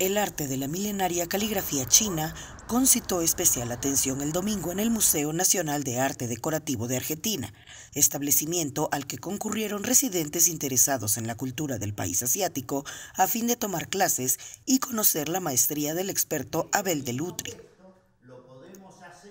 El arte de la milenaria caligrafía china concitó especial atención el domingo en el Museo Nacional de Arte Decorativo de Argentina, establecimiento al que concurrieron residentes interesados en la cultura del país asiático a fin de tomar clases y conocer la maestría del experto Abel de Lutri.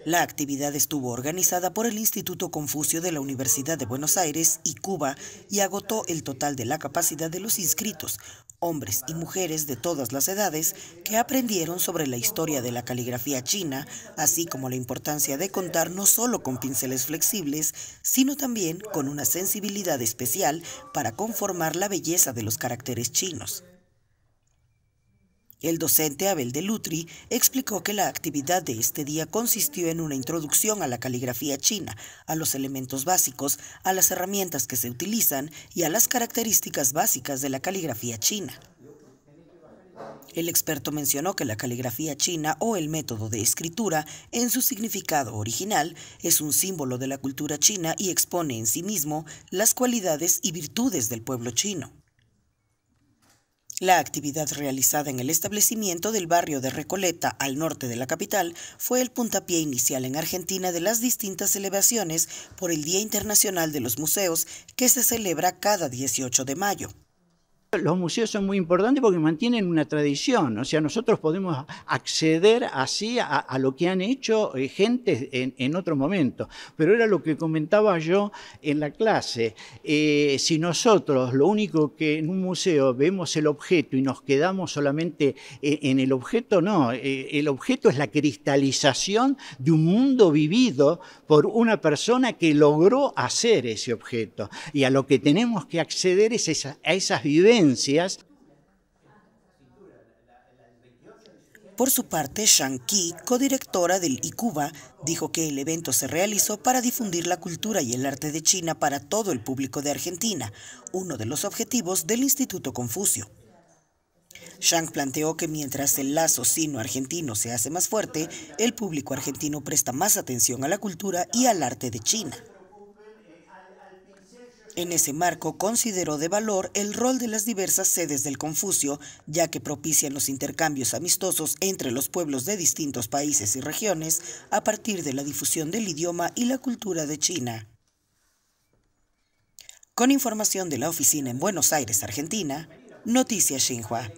La actividad estuvo organizada por el Instituto Confucio de la Universidad de Buenos Aires y Cuba y agotó el total de la capacidad de los inscritos, hombres y mujeres de todas las edades, que aprendieron sobre la historia de la caligrafía china, así como la importancia de contar no solo con pinceles flexibles, sino también con una sensibilidad especial para conformar la belleza de los caracteres chinos. El docente Abel de Lutri explicó que la actividad de este día consistió en una introducción a la caligrafía china, a los elementos básicos, a las herramientas que se utilizan y a las características básicas de la caligrafía china. El experto mencionó que la caligrafía china o el método de escritura, en su significado original, es un símbolo de la cultura china y expone en sí mismo las cualidades y virtudes del pueblo chino. La actividad realizada en el establecimiento del barrio de Recoleta, al norte de la capital, fue el puntapié inicial en Argentina de las distintas celebraciones por el Día Internacional de los Museos, que se celebra cada 18 de mayo. Los museos son muy importantes porque mantienen una tradición, o sea, nosotros podemos acceder así a, lo que han hecho eh, gentes en, otro momento. Pero era lo que comentaba yo en la clase. Eh, si nosotros lo único que en un museo vemos el objeto y nos quedamos solamente eh, en, el objeto, no, el objeto es la cristalización de un mundo vivido por una persona que logró hacer ese objeto. Y a lo que tenemos que acceder es a esas vivencias por su parte, Shang Ki, codirectora del ICUBA, dijo que el evento se realizó para difundir la cultura y el arte de China para todo el público de Argentina, uno de los objetivos del Instituto Confucio. Shang planteó que mientras el lazo sino-argentino se hace más fuerte, el público argentino presta más atención a la cultura y al arte de China. En ese marco, consideró de valor el rol de las diversas sedes del Confucio, ya que propician los intercambios amistosos entre los pueblos de distintos países y regiones a partir de la difusión del idioma y la cultura de China. Con información de la oficina en Buenos Aires, Argentina, Noticias Xinhua.